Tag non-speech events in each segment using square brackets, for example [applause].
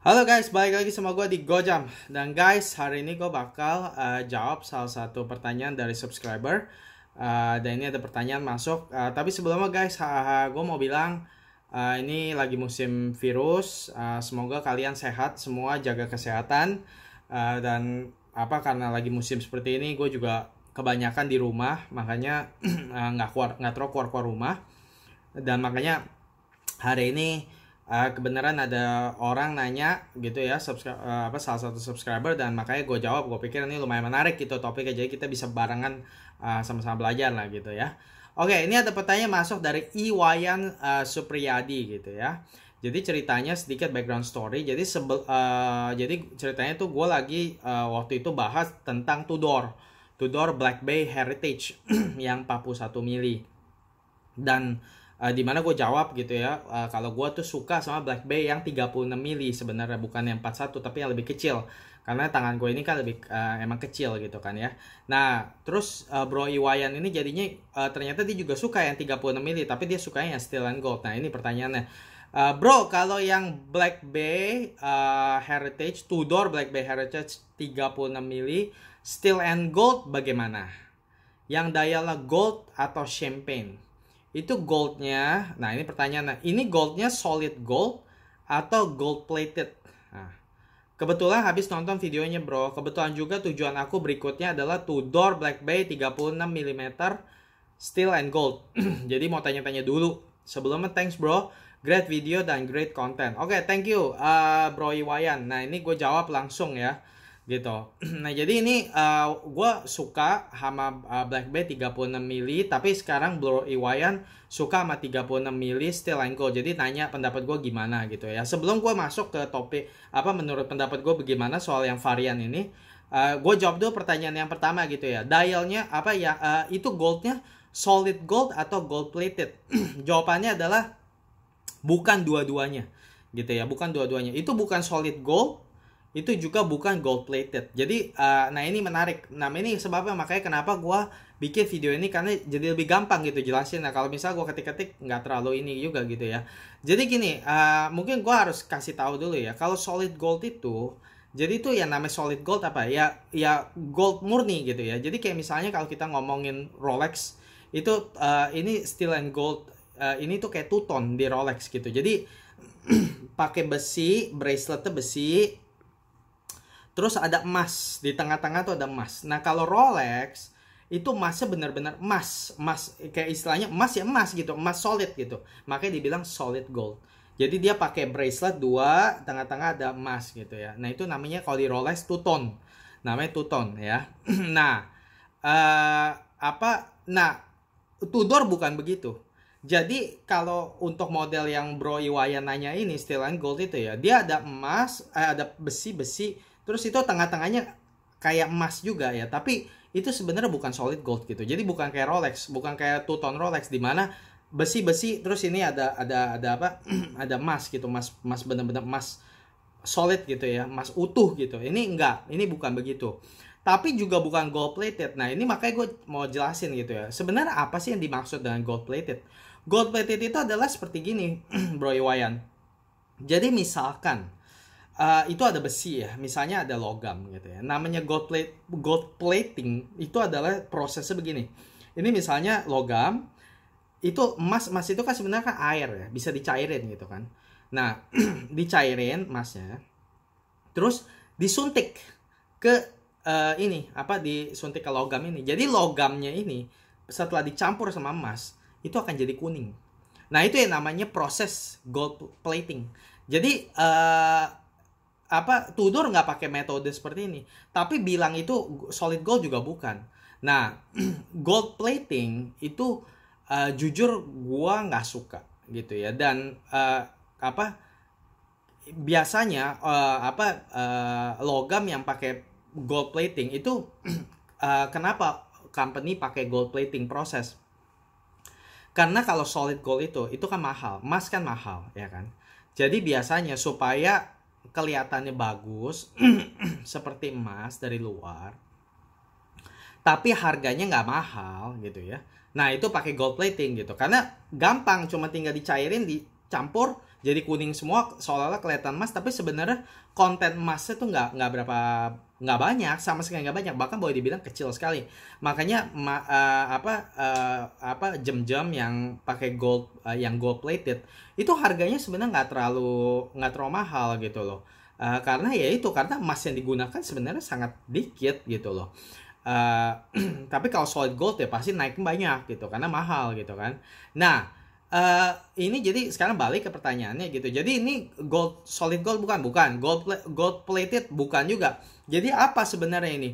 Halo guys, balik lagi sama gue di Gojam Dan guys, hari ini gue bakal uh, jawab salah satu pertanyaan dari subscriber uh, Dan ini ada pertanyaan masuk uh, Tapi sebelumnya guys, gue mau bilang uh, Ini lagi musim virus uh, Semoga kalian sehat semua, jaga kesehatan uh, Dan apa karena lagi musim seperti ini, gue juga kebanyakan di rumah Makanya [clears throat] nggak uh, keluar, nggak terlalu keluar-keluar rumah Dan makanya hari ini uh, kebenaran ada orang nanya gitu ya subscribe uh, apa salah satu subscriber dan makanya gue jawab gue pikir ini lumayan menarik gitu topiknya jadi kita bisa barengan uh, sama-sama belajar lah gitu ya oke ini ada pertanyaan masuk dari Iwayan uh, Supriyadi gitu ya jadi ceritanya sedikit background story jadi sebel uh, jadi ceritanya tuh gue lagi uh, waktu itu bahas tentang Tudor Tudor Black Bay Heritage [clears throat] yang 41 mili dan uh, eh, dimana gue jawab gitu ya uh, kalau gue tuh suka sama Black Bay yang 36 mili sebenarnya bukan yang 41 tapi yang lebih kecil karena tangan gue ini kan lebih uh, emang kecil gitu kan ya nah terus uh, Bro Iwayan ini jadinya uh, ternyata dia juga suka yang 36 mili tapi dia sukanya yang steel and gold nah ini pertanyaannya Uh, bro, kalau yang Black Bay uh, Heritage, Tudor Black Bay Heritage 36 mili, steel and gold bagaimana? Yang dialah gold atau champagne? itu goldnya nah ini pertanyaan nah ini goldnya solid gold atau gold plated nah, kebetulan habis nonton videonya bro kebetulan juga tujuan aku berikutnya adalah Tudor Black Bay 36 mm steel and gold [clears throat] jadi mau tanya-tanya dulu sebelumnya thanks bro great video dan great content oke okay, thank you uh, bro Iwayan nah ini gue jawab langsung ya gitu. [clears throat] Nah, jadi ini uh, eh, gue suka sama uh, Black Bay 36 mili, tapi sekarang Blur Iwayan suka sama 36 mili Steel Angle. Jadi tanya pendapat gue gimana gitu ya. Sebelum gue masuk ke topik apa menurut pendapat gue bagaimana soal yang varian ini, uh, eh, gue jawab dulu pertanyaan yang pertama gitu ya. Dialnya apa ya? Uh, itu goldnya solid gold atau gold plated? [clears throat] Jawabannya adalah bukan dua-duanya gitu ya, bukan dua-duanya. Itu bukan solid gold itu juga bukan gold plated. Jadi uh, nah ini menarik. Nah ini sebabnya makanya kenapa gue bikin video ini karena jadi lebih gampang gitu jelasin. Nah kalau misal gue ketik-ketik nggak terlalu ini juga gitu ya. Jadi gini, uh, mungkin gue harus kasih tahu dulu ya. Kalau solid gold itu jadi itu ya namanya solid gold apa ya ya gold murni gitu ya. Jadi kayak misalnya kalau kita ngomongin Rolex itu uh, ini steel and gold uh, ini tuh kayak tuton di Rolex gitu. Jadi [clears throat] pakai besi, braceletnya besi, Terus ada emas di tengah-tengah tuh ada emas. Nah kalau Rolex itu emasnya benar-benar emas, emas kayak istilahnya emas ya emas gitu, emas solid gitu. Makanya dibilang solid gold. Jadi dia pakai bracelet dua, tengah-tengah ada emas gitu ya. Nah itu namanya kalau di Rolex two tone, namanya two tone ya. [clears throat] nah uh, apa? Nah Tudor bukan begitu. Jadi kalau untuk model yang Bro Iwaya nanya ini, istilahnya gold itu ya, dia ada emas, eh, ada besi-besi terus itu tengah-tengahnya kayak emas juga ya tapi itu sebenarnya bukan solid gold gitu jadi bukan kayak Rolex bukan kayak two tone Rolex di mana besi-besi terus ini ada ada ada apa [clears throat] ada emas gitu emas emas benar-benar emas solid gitu ya emas utuh gitu ini enggak ini bukan begitu tapi juga bukan gold plated nah ini makanya gue mau jelasin gitu ya sebenarnya apa sih yang dimaksud dengan gold plated gold plated itu adalah seperti gini [clears throat] bro Iwayan jadi misalkan Eh, itu ada besi ya, misalnya ada logam gitu ya. Namanya gold plate gold plating itu adalah prosesnya begini. Ini misalnya logam itu emas emas itu kan sebenarnya kan air ya, bisa dicairin gitu kan. Nah, [clears throat] dicairin emasnya. Terus disuntik ke uh, ini apa disuntik ke logam ini. Jadi logamnya ini setelah dicampur sama emas itu akan jadi kuning. Nah, itu yang namanya proses gold plating. Jadi uh, apa Tudor nggak pakai metode seperti ini tapi bilang itu solid gold juga bukan nah [clears throat] gold plating itu uh, jujur gua nggak suka gitu ya dan uh, apa biasanya uh, apa uh, logam yang pakai gold plating itu uh, [clears throat] kenapa company pakai gold plating proses karena kalau solid gold itu itu kan mahal emas kan mahal ya kan jadi biasanya supaya kelihatannya bagus [clears throat] seperti emas dari luar tapi harganya nggak mahal gitu ya nah itu pakai gold plating gitu karena gampang cuma tinggal dicairin dicampur jadi kuning semua seolah-olah kelihatan emas tapi sebenarnya konten emasnya tuh nggak nggak berapa nggak banyak sama sekali nggak banyak bahkan boleh dibilang kecil sekali makanya ma, uh, apa uh, apa jam-jam yang pakai gold uh, yang gold plated itu harganya sebenarnya nggak terlalu nggak terlalu mahal gitu loh uh, karena ya itu karena emas yang digunakan sebenarnya sangat dikit gitu loh uh, [clears throat] tapi kalau solid gold ya pasti naik banyak gitu karena mahal gitu kan nah uh, ini jadi sekarang balik ke pertanyaannya gitu. Jadi ini gold solid gold bukan, bukan gold gold plated bukan juga. Jadi apa sebenarnya ini?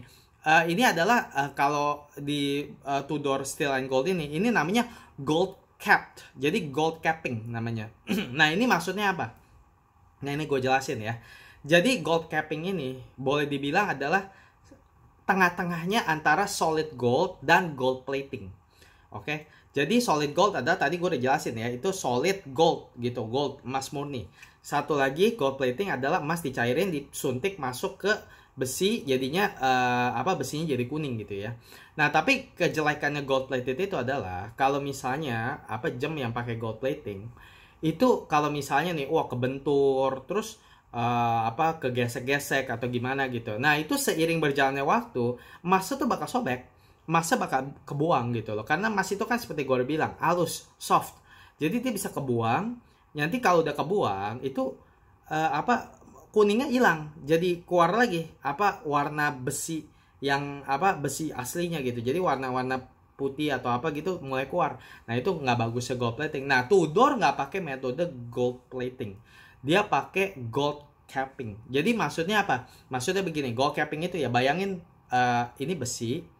Uh, ini adalah uh, kalau di uh, Tudor Steel and Gold ini, ini namanya gold capped. Jadi gold capping namanya. [clears throat] nah ini maksudnya apa? Nah ini gue jelasin ya. Jadi gold capping ini boleh dibilang adalah tengah-tengahnya antara solid gold dan gold plating Oke, okay? jadi solid gold ada tadi gue udah jelasin ya, itu solid gold gitu, gold emas murni. Satu lagi gold plating adalah emas dicairin, disuntik masuk ke besi, jadinya uh, apa besinya jadi kuning gitu ya. Nah tapi kejelekannya gold plating itu adalah kalau misalnya apa jam yang pakai gold plating itu kalau misalnya nih, wah kebentur, terus uh, apa kegesek-gesek atau gimana gitu. Nah itu seiring berjalannya waktu emas itu bakal sobek masa bakal kebuang gitu loh karena emas itu kan seperti gue bilang halus soft jadi dia bisa kebuang nanti kalau udah kebuang itu uh, apa kuningnya hilang jadi keluar lagi apa warna besi yang apa besi aslinya gitu jadi warna-warna putih atau apa gitu mulai keluar nah itu nggak bagusnya gold plating nah Tudor nggak pakai metode gold plating dia pakai gold capping jadi maksudnya apa maksudnya begini gold capping itu ya bayangin uh, ini besi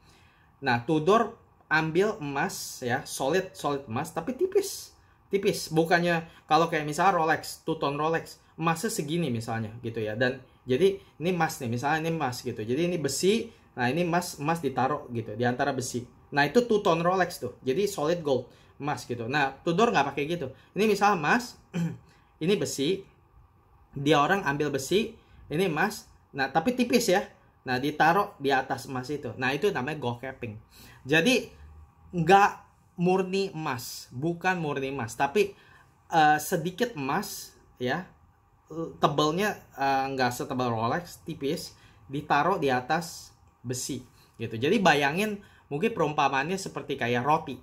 Nah, Tudor ambil emas ya, solid solid emas tapi tipis. Tipis, bukannya kalau kayak misalnya Rolex, Tuton Rolex, emasnya segini misalnya gitu ya. Dan jadi ini emas nih, misalnya ini emas gitu. Jadi ini besi, nah ini emas emas ditaruh gitu di antara besi. Nah, itu Tuton Rolex tuh. Jadi solid gold emas gitu. Nah, Tudor nggak pakai gitu. Ini misalnya emas, [clears throat] ini besi, dia orang ambil besi, ini emas, nah tapi tipis ya Nah, ditaruh di atas emas itu. Nah, itu namanya gold capping. Jadi, nggak murni emas. Bukan murni emas. Tapi, uh, sedikit emas, ya. Tebelnya uh, nggak setebal Rolex, tipis. Ditaruh di atas besi, gitu. Jadi, bayangin mungkin perumpamannya seperti kayak roti,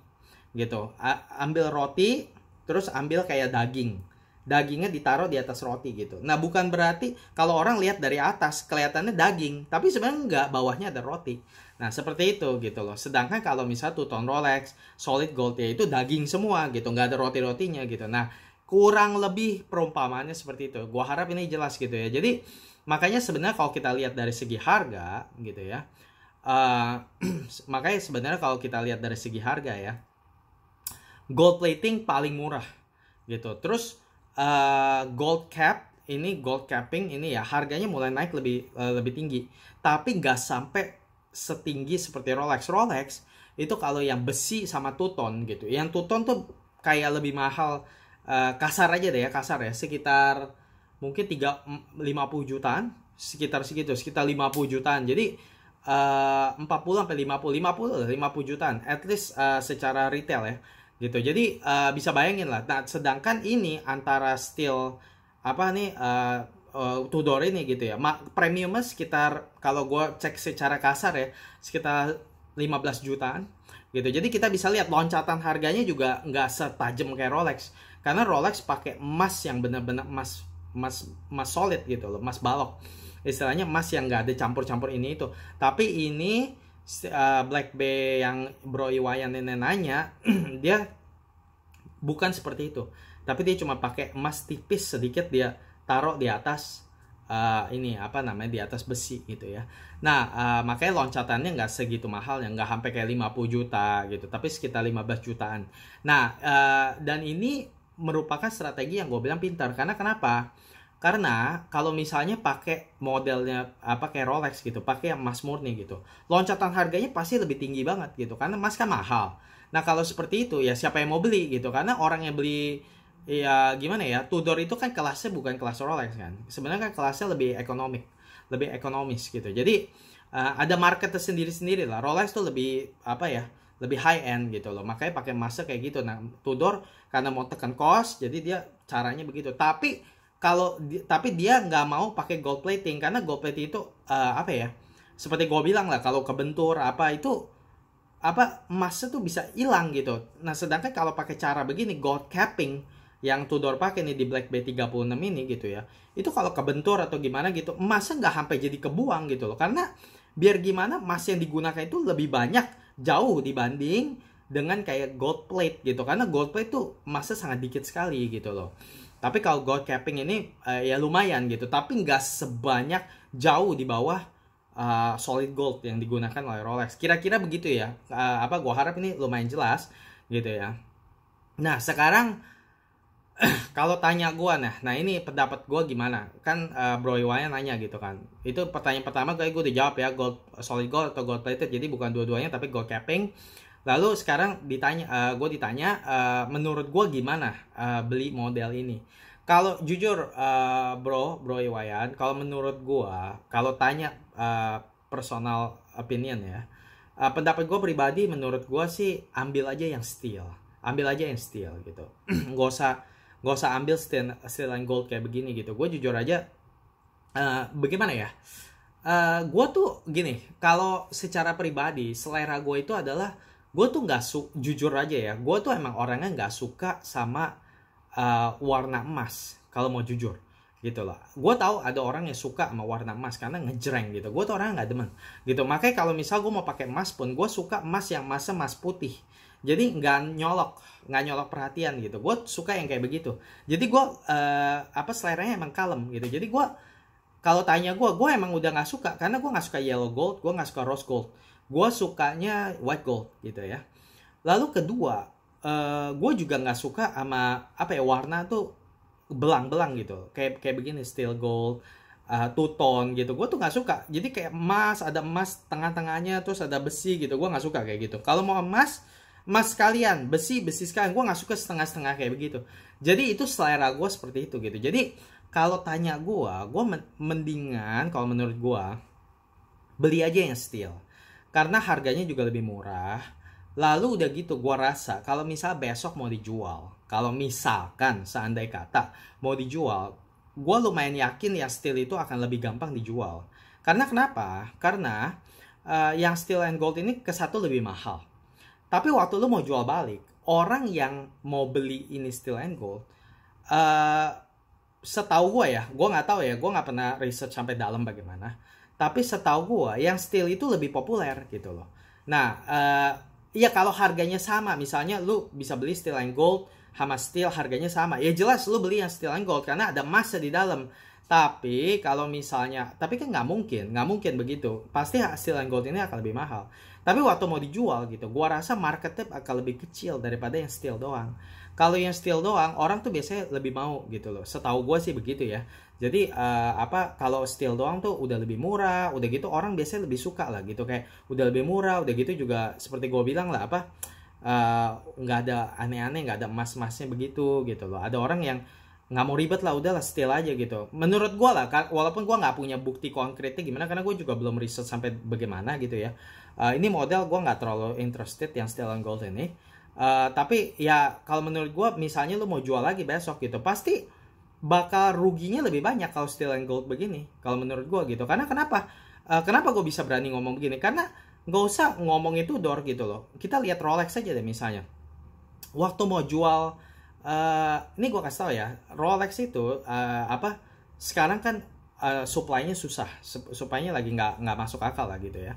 gitu. A ambil roti, terus ambil kayak daging dagingnya ditaruh di atas roti gitu. Nah, bukan berarti kalau orang lihat dari atas kelihatannya daging, tapi sebenarnya enggak, bawahnya ada roti. Nah, seperti itu gitu loh. Sedangkan kalau misalnya tuh ton Rolex, solid gold ya itu daging semua gitu, nggak ada roti-rotinya gitu. Nah, kurang lebih perumpamannya seperti itu. Gua harap ini jelas gitu ya. Jadi, makanya sebenarnya kalau kita lihat dari segi harga gitu ya. Uh, [clears throat] makanya sebenarnya kalau kita lihat dari segi harga ya, gold plating paling murah gitu. Terus uh, gold cap ini gold capping ini ya harganya mulai naik lebih uh, lebih tinggi tapi nggak sampai setinggi seperti Rolex Rolex itu kalau yang besi sama tuton gitu yang tuton tuh kayak lebih mahal uh, kasar aja deh ya kasar ya sekitar mungkin 3 50 jutaan sekitar segitu sekitar 50 jutaan jadi uh, 40 sampai 50 50 50 jutaan at least uh, secara retail ya gitu jadi uh, bisa bayangin lah nah, sedangkan ini antara steel apa nih uh, uh, Tudor ini gitu ya premiumnya sekitar kalau gue cek secara kasar ya sekitar 15 jutaan gitu jadi kita bisa lihat loncatan harganya juga nggak setajam kayak Rolex karena Rolex pakai emas yang benar-benar emas emas emas solid gitu loh emas balok istilahnya emas yang nggak ada campur-campur ini itu tapi ini uh, Black Bay yang Bro Iwayan nenek nanya [clears throat] dia bukan seperti itu tapi dia cuma pakai emas tipis sedikit dia taruh di atas uh, ini apa namanya di atas besi gitu ya nah uh, makanya loncatannya nggak segitu mahal ya nggak sampai kayak 50 juta gitu tapi sekitar 15 jutaan nah uh, dan ini merupakan strategi yang gue bilang pintar karena kenapa karena kalau misalnya pakai modelnya apa kayak Rolex gitu, pakai yang emas murni gitu, loncatan harganya pasti lebih tinggi banget gitu karena emas kan mahal. Nah, kalau seperti itu ya siapa yang mau beli gitu? Karena orang yang beli ya gimana ya, Tudor itu kan kelasnya bukan kelas Rolex kan. Sebenarnya kan kelasnya lebih ekonomik, lebih ekonomis gitu. Jadi uh, ada market tersendiri sendiri lah. Rolex tuh lebih apa ya? lebih high end gitu loh makanya pakai emas kayak gitu nah Tudor karena mau tekan cost jadi dia caranya begitu tapi kalau di, tapi dia nggak mau pakai gold plating karena gold plating itu uh, apa ya seperti gue bilang lah kalau kebentur apa itu apa emasnya tuh bisa hilang gitu nah sedangkan kalau pakai cara begini gold capping yang Tudor pakai nih di Black B36 ini gitu ya itu kalau kebentur atau gimana gitu emasnya nggak sampai jadi kebuang gitu loh karena biar gimana emas yang digunakan itu lebih banyak jauh dibanding dengan kayak gold plate gitu karena gold plate tuh emasnya sangat dikit sekali gitu loh tapi kalau gold capping ini uh, ya lumayan gitu, tapi nggak sebanyak jauh di bawah uh, solid gold yang digunakan oleh Rolex. Kira-kira begitu ya. Uh, apa gua harap ini lumayan jelas gitu ya. Nah, sekarang [clears throat] kalau tanya gua nah, nah ini pendapat gua gimana? Kan uh, Bro Iwanya nanya gitu kan. Itu pertanyaan pertama kayak gue dijawab ya gold solid gold atau gold plated. Jadi bukan dua-duanya tapi gold capping. Lalu sekarang ditanya, uh, eh, gue ditanya, uh, menurut gue gimana uh, beli model ini? Kalau jujur, uh, bro, bro Iwayan, kalau menurut gue, kalau tanya uh, personal opinion ya, uh, pendapat gue pribadi, menurut gue sih ambil aja yang steel, ambil aja yang steel gitu, [clears throat] gak usah gak usah ambil steel, steel and gold kayak begini gitu. Gue jujur aja, uh, bagaimana ya? Uh, gue tuh gini, kalau secara pribadi selera gue itu adalah gue tuh nggak su jujur aja ya gue tuh emang orangnya nggak suka sama uh, warna emas kalau mau jujur gitu loh gue tahu ada orang yang suka sama warna emas karena ngejreng gitu gue tuh orang nggak demen gitu makanya kalau misal gue mau pakai emas pun gue suka emas yang emasnya emas putih jadi nggak nyolok nggak nyolok perhatian gitu gue suka yang kayak begitu jadi gue uh, apa seleranya emang kalem gitu jadi gue kalau tanya gue gue emang udah nggak suka karena gue nggak suka yellow gold gue nggak suka rose gold gue sukanya white gold gitu ya lalu kedua uh, eh, gue juga nggak suka sama apa ya warna tuh belang-belang gitu kayak kayak begini steel gold uh, eh, two tone gitu gue tuh nggak suka jadi kayak emas ada emas tengah-tengahnya terus ada besi gitu gue nggak suka kayak gitu kalau mau emas emas kalian, besi besi sekalian gue nggak suka setengah-setengah kayak begitu jadi itu selera gue seperti itu gitu jadi kalau tanya gue gue mendingan kalau menurut gue beli aja yang steel karena harganya juga lebih murah lalu udah gitu gue rasa kalau misal besok mau dijual kalau misalkan seandai kata mau dijual gue lumayan yakin ya steel itu akan lebih gampang dijual karena kenapa karena uh, yang steel and gold ini ke satu lebih mahal tapi waktu lu mau jual balik orang yang mau beli ini steel and gold uh, setahu gue ya gue nggak tahu ya gue nggak pernah research sampai dalam bagaimana tapi setahu gue yang steel itu lebih populer gitu loh nah uh, ya kalau harganya sama misalnya lu bisa beli steel and gold sama steel harganya sama ya jelas lu beli yang steel and gold karena ada masa di dalam tapi kalau misalnya tapi kan nggak mungkin nggak mungkin begitu pasti steel and gold ini akan lebih mahal tapi waktu mau dijual gitu gua rasa market tip akan lebih kecil daripada yang steel doang kalau yang steel doang orang tuh biasanya lebih mau gitu loh setahu gue sih begitu ya jadi uh, apa kalau steel doang tuh udah lebih murah udah gitu orang biasanya lebih suka lah gitu kayak udah lebih murah udah gitu juga seperti gue bilang lah apa eh, nggak uh, ada aneh-aneh nggak -aneh, ada emas-emasnya begitu gitu loh ada orang yang nggak mau ribet lah udahlah steel aja gitu menurut gue lah walaupun gue nggak punya bukti konkretnya gimana karena gue juga belum riset sampai bagaimana gitu ya uh, ini model gue nggak terlalu interested yang steel and gold ini Uh, tapi ya kalau menurut gue misalnya lu mau jual lagi besok gitu pasti bakal ruginya lebih banyak kalau steel and gold begini kalau menurut gue gitu karena kenapa uh, kenapa gue bisa berani ngomong begini karena nggak usah ngomong itu door gitu loh kita lihat Rolex aja deh misalnya waktu mau jual uh, ini gue kasih tau ya Rolex itu uh, apa sekarang kan uh, supply-nya susah supply-nya lagi nggak nggak masuk akal lah gitu ya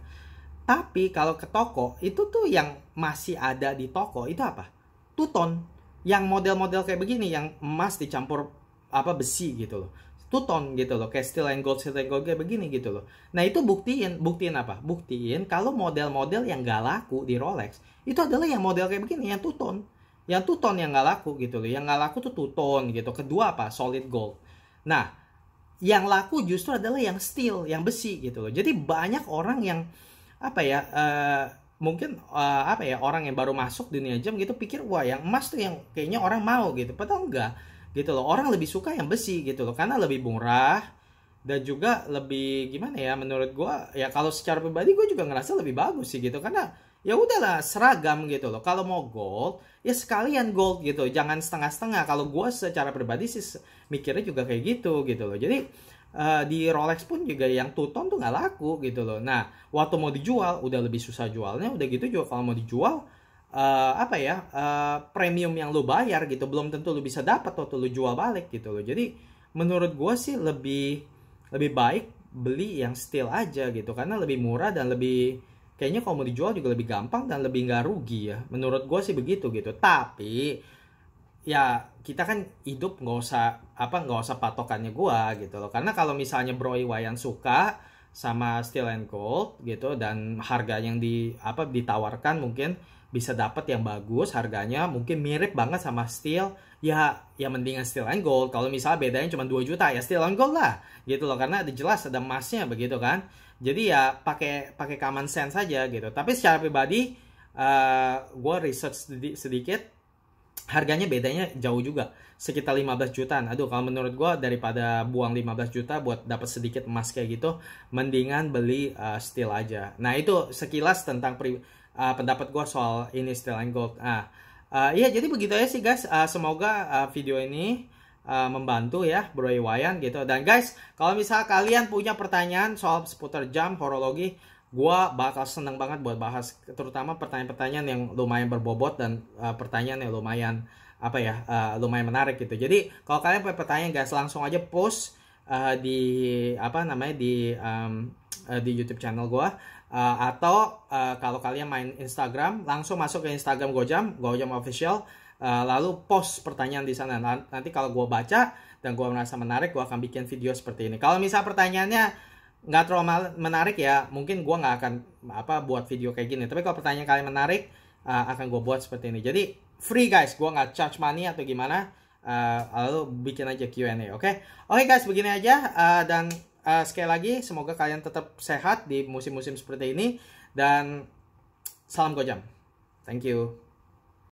tapi kalau ke toko itu tuh yang masih ada di toko itu apa? Tuton. Yang model-model kayak begini yang emas dicampur apa besi gitu loh. Tuton gitu loh, kayak steel and gold, steel and gold kayak begini gitu loh. Nah itu buktiin, buktiin apa? Buktiin kalau model-model yang gak laku di Rolex itu adalah yang model kayak begini, yang tuton. Yang tuton yang gak laku gitu loh, yang gak laku tuh tuton gitu. Kedua apa? Solid gold. Nah, yang laku justru adalah yang steel, yang besi gitu loh. Jadi banyak orang yang apa ya uh, mungkin uh, apa ya orang yang baru masuk dunia jam gitu pikir wah yang emas tuh yang kayaknya orang mau gitu padahal enggak gitu loh orang lebih suka yang besi gitu loh karena lebih murah dan juga lebih gimana ya menurut gua ya kalau secara pribadi gue juga ngerasa lebih bagus sih gitu karena ya udahlah seragam gitu loh kalau mau gold ya sekalian gold gitu jangan setengah-setengah kalau gue secara pribadi sih mikirnya juga kayak gitu gitu loh jadi uh, di Rolex pun juga yang tuton tuh nggak laku gitu loh. Nah, waktu mau dijual udah lebih susah jualnya, udah gitu juga kalau mau dijual uh, apa ya uh, premium yang lo bayar gitu belum tentu lo bisa dapat waktu lo jual balik gitu loh. Jadi menurut gue sih lebih lebih baik beli yang steel aja gitu karena lebih murah dan lebih kayaknya kalau mau dijual juga lebih gampang dan lebih nggak rugi ya menurut gue sih begitu gitu tapi ya kita kan hidup nggak usah apa nggak usah patokannya gua gitu loh karena kalau misalnya Bro Iwayan suka sama Steel and gold gitu dan harga yang di apa ditawarkan mungkin bisa dapat yang bagus harganya mungkin mirip banget sama Steel ya ya mendingan Steel and Gold kalau misalnya bedanya cuma 2 juta ya Steel and Gold lah gitu loh karena ada jelas ada emasnya begitu kan jadi ya pakai pakai common sense saja gitu tapi secara pribadi uh, eh, gue research sedikit harganya bedanya jauh juga sekitar 15 jutaan aduh kalau menurut gue daripada buang 15 juta buat dapat sedikit emas kayak gitu mendingan beli uh, steel aja nah itu sekilas tentang pri, uh, pendapat gue soal ini steel and gold ah uh, iya jadi begitu ya sih guys uh, semoga uh, video ini uh, membantu ya Bro Iwayan gitu dan guys kalau misal kalian punya pertanyaan soal seputar jam horologi gue bakal seneng banget buat bahas terutama pertanyaan-pertanyaan yang lumayan berbobot dan uh, pertanyaan yang lumayan apa ya uh, lumayan menarik gitu jadi kalau kalian punya pertanyaan guys langsung aja post uh, di apa namanya di um, uh, di YouTube channel gue uh, atau uh, kalau kalian main Instagram langsung masuk ke Instagram Gojam Gojam official uh, lalu post pertanyaan di sana nanti kalau gue baca dan gue merasa menarik gue akan bikin video seperti ini kalau misal pertanyaannya nggak terlalu menarik ya mungkin gue nggak akan apa buat video kayak gini tapi kalau pertanyaan kalian menarik uh, akan gue buat seperti ini jadi free guys gue nggak charge money atau gimana uh, lalu bikin aja Q&A oke okay? oke okay, guys begini aja uh, dan uh, sekali lagi semoga kalian tetap sehat di musim-musim seperti ini dan salam gojam thank you